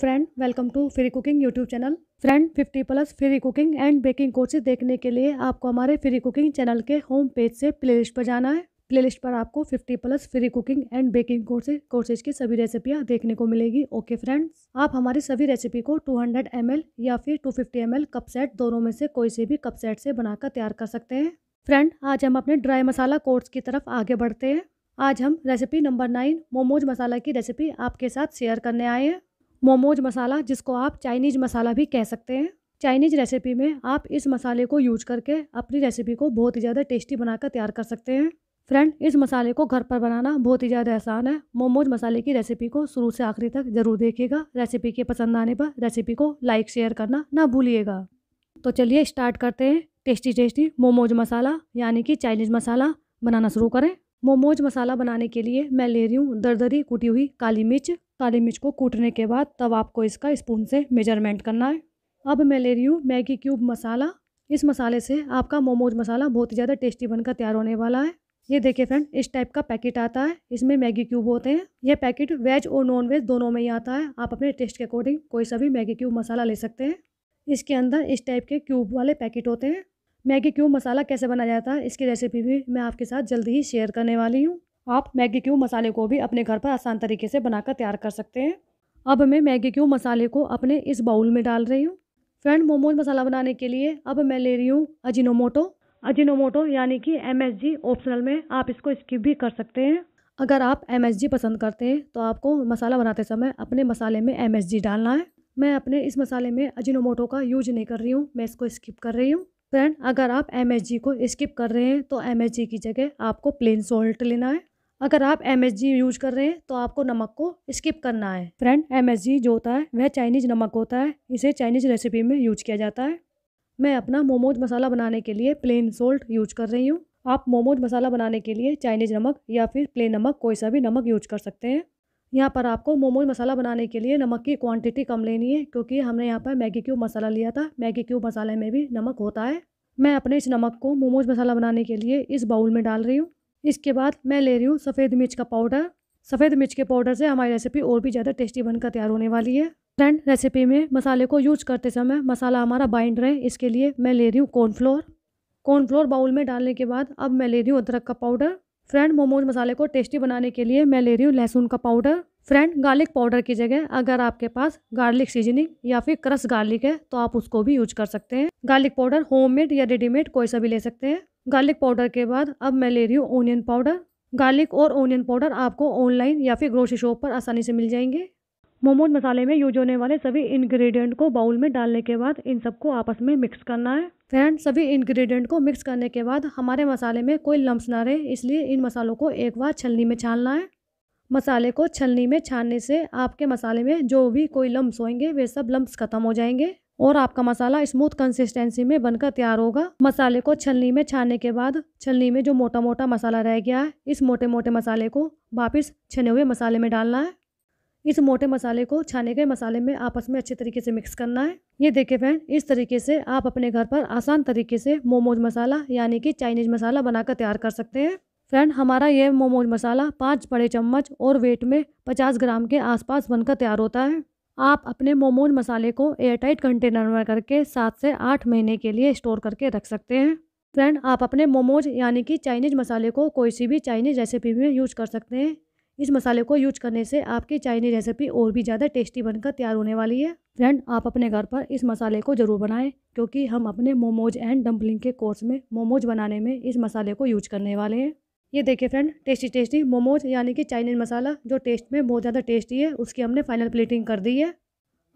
friend welcome to free cooking YouTube channel friend 50 plus free cooking and baking courses देखने के लिए आपको हमारे फ्री कुकिंग चैनल के होम पेज से प्लेलिस्ट पर जाना है प्लेलिस्ट पर आपको 50 plus free cooking and baking courses courses की सभी रेसिपियाँ देखने को मिलेगी ओके फ्रेंड्स आप हमारी सभी रेसिपी को 200 ml या फिर 250 ml कप सेट दोनों में से कोई से भी कप सेट से बनाकर तैयार कर सकते हैं फ्रेंड आज हम अपने ड्राई मसाला कोर्स की तरफ आगे बढ़ते हैं आज हम recipe number nine momos masala की रेसिपी आपके साथ शेयर करने आए हैं मोमोज मसाला जिसको आप चाइनीज़ मसाला भी कह सकते हैं चाइनीज़ रेसिपी में आप इस मसाले को यूज करके अपनी रेसिपी को बहुत ही ज़्यादा टेस्टी बनाकर तैयार कर सकते हैं फ्रेंड इस मसाले को घर पर बनाना बहुत ही ज़्यादा आसान है मोमोज मसाले की रेसिपी को शुरू से आखिरी तक ज़रूर देखिएगा रेसिपी के पसंद आने पर रेसिपी को लाइक शेयर करना ना भूलिएगा तो चलिए स्टार्ट करते हैं टेस्टी टेस्टी मोमोज मसाला यानी कि चाइनीज़ मसाला बनाना शुरू करें मोमोज मसाला बनाने के लिए मैं ले रही हूँ दरदरी कूटी हुई काली मिर्च काली मिर्च को कूटने के बाद तब आपको इसका स्पून से मेजरमेंट करना है अब मैं ले रही हूँ मैगी क्यूब मसाला इस मसाले से आपका मोमोज मसाला बहुत ही ज़्यादा टेस्टी बनकर तैयार होने वाला है ये देखिए फ्रेंड इस टाइप का पैकेट आता है इसमें मैगी क्यूब होते हैं यह पैकेट वेज और नॉन वेज दोनों में ही आता है आप अपने टेस्ट के अकॉर्डिंग कोई सा भी मैगी क्यूब मसाला ले सकते हैं इसके अंदर इस टाइप के क्यूब वाले पैकेट होते हैं मैगी क्यूब मसाला कैसे बनाया जाता है इसकी रेसिपी भी मैं आपके साथ जल्दी ही शेयर करने वाली हूँ आप मैगी क्यूब मसाले को भी अपने घर पर आसान तरीके से बनाकर तैयार कर सकते हैं अब मैं मैगी क्यूब मसाले को अपने इस बाउल में डाल रही हूँ फ्रेंड मोमोज मसाला बनाने के लिए अब मैं ले रही हूँ अजिनोमोटो अजिनोमोटो यानी कि एम ऑप्शनल में आप इसको स्किप भी कर सकते हैं अगर आप एम पसंद करते हैं तो आपको मसाला बनाते समय अपने मसाले में एम डालना है मैं अपने इस मसाले में अजिनोमोटो का यूज नहीं कर रही हूँ मैं इसको स्किप कर रही हूँ फ्रेंड अगर आप एम को स्किप कर रहे हैं तो एम की जगह आपको प्लेन सॉल्ट लेना है अगर आप एम यूज कर रहे हैं तो आपको नमक को स्किप करना है फ्रेंड एम जो होता है वह चाइनीज नमक होता है इसे चाइनीज रेसिपी में यूज किया जाता है मैं अपना मोमोज मसाला बनाने के लिए प्लेन सॉल्ट यूज कर रही हूँ आप मोमोज मसाला बनाने के लिए चाइनीज नमक या फिर प्लेन नमक कोई सा भी नमक यूज कर सकते हैं यहाँ पर आपको मोमो मसाला बनाने के लिए नमक की क्वांटिटी कम लेनी है क्योंकि हमने यहाँ पर मैगी क्यूब मसाला लिया था मैगी क्यूब मसाले में भी नमक होता है मैं अपने इस नमक को मोमोज मसाला बनाने के लिए इस बाउल में डाल रही हूँ इसके बाद मैं ले रही हूँ सफ़ेद मिर्च का पाउडर सफ़ेद मिर्च के पाउडर से हमारी रेसिपी और भी ज़्यादा टेस्टी बनकर तैयार होने वाली है फ्रेंड रेसिपी में मसाले को यूज करते समय मसाला हमारा बाइंड रहे इसके लिए मैं ले रही हूँ कॉर्नफ्लोर कॉर्नफ्लोर बाउल में डालने के बाद अब मैं ले रही हूँ अदरक का पाउडर फ्रेंड मोमोज मसाले को टेस्टी बनाने के लिए मैं ले रही हूँ लहसुन का पाउडर फ्रेंड गार्लिक पाउडर की जगह अगर आपके पास गार्लिक सीजनिंग या फिर क्रस गार्लिक है तो आप उसको भी यूज कर सकते हैं गार्लिक पाउडर होममेड या रेडीमेड कोई सा भी ले सकते हैं गार्लिक पाउडर के बाद अब मैं ले रही हूँ ओनियन पाउडर गार्लिक और ओनियन पाउडर आपको ऑनलाइन या फिर ग्रोसरी शॉप पर आसानी से मिल जाएंगे मोमोज मसाले में यूज होने वाले सभी इंग्रेडिएंट को बाउल में डालने के बाद इन सबको आपस में मिक्स करना है फ्रेंड सभी इंग्रेडिएंट को मिक्स करने के बाद हमारे मसाले में कोई लम्ब ना रहे इसलिए इन मसालों को एक बार छलनी में छानना है मसाले को छलनी में छानने से आपके मसाले में जो भी कोई लम्ब होंगे वे सब लम्ब खत्म हो जाएंगे और आपका मसाला स्मूथ कंसिस्टेंसी में बनकर तैयार होगा मसाले को छलनी में छानने के बाद छलनी में जो मोटा मोटा मसाला रह गया है इस मोटे मोटे मसाले को वापस छने हुए मसाले में डालना है इस मोटे मसाले को छाने गए मसाले में आपस में अच्छे तरीके से मिक्स करना है ये देखे फ्रेंड इस तरीके से आप अपने घर पर आसान तरीके से मोमोज मसाला यानी कि चाइनीज मसाला बनाकर तैयार कर सकते हैं फ्रेंड हमारा ये मोमोज मसाला पाँच बड़े चम्मच और वेट में पचास ग्राम के आसपास बनकर तैयार होता है आप अपने मोमोज मसाले को एयरटाइट कंटेनर में करके सात से आठ महीने के लिए स्टोर करके रख सकते हैं फ्रेंड आप अपने मोमोज यानी कि चाइनीज मसाले को कोई सी भी चाइनीज रेसिपी में यूज कर सकते हैं इस मसाले को यूज करने से आपकी चाइनीज रेसिपी और भी ज़्यादा टेस्टी बनकर तैयार होने वाली है फ्रेंड आप अपने घर पर इस मसाले को ज़रूर बनाएं क्योंकि हम अपने मोमोज एंड डम्पलिंग के कोर्स में मोमोज बनाने में इस मसाले को यूज करने वाले हैं ये देखिए फ्रेंड टेस्टी टेस्टी मोमोज यानी कि चाइनीज मसाला जो टेस्ट में बहुत ज़्यादा टेस्टी है उसकी हमने फाइनल प्लेटिंग कर दी है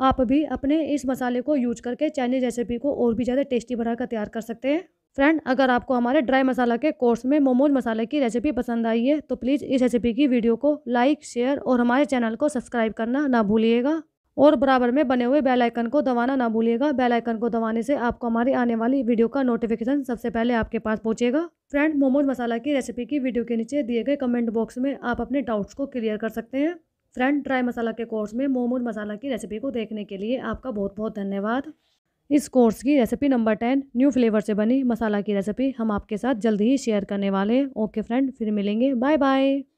आप भी अपने इस मसाले को यूज करके चाइनीज रेसिपी को और भी ज़्यादा टेस्टी बनाकर तैयार कर सकते हैं फ्रेंड अगर आपको हमारे ड्राई मसाला के कोर्स में मोमोज मसाले की रेसिपी पसंद आई है तो प्लीज़ इस रेसिपी की वीडियो को लाइक शेयर और हमारे चैनल को सब्सक्राइब करना ना भूलिएगा और बराबर में बने हुए बेल आइकन को दबाना ना भूलिएगा बेल आइकन को दबाने से आपको हमारी आने वाली वीडियो का नोटिफिकेशन सबसे पहले आपके पास पहुंचेगा फ्रेंड मोमोज मसाला की रेसिपी की वीडियो के नीचे दिए गए कमेंट बॉक्स में आप अपने डाउट्स को क्लियर कर सकते हैं फ्रेंड ड्राई मसाला के कोर्स में मोमोज मसाला की रेसिपी को देखने के लिए आपका बहुत बहुत धन्यवाद इस कोर्स की recipe number ten new flavour से बनी मसाला की रेसिपी हम आपके साथ जल्दी ही शेयर करने वाले हैं ओके फ्रेंड फिर मिलेंगे बाय बाय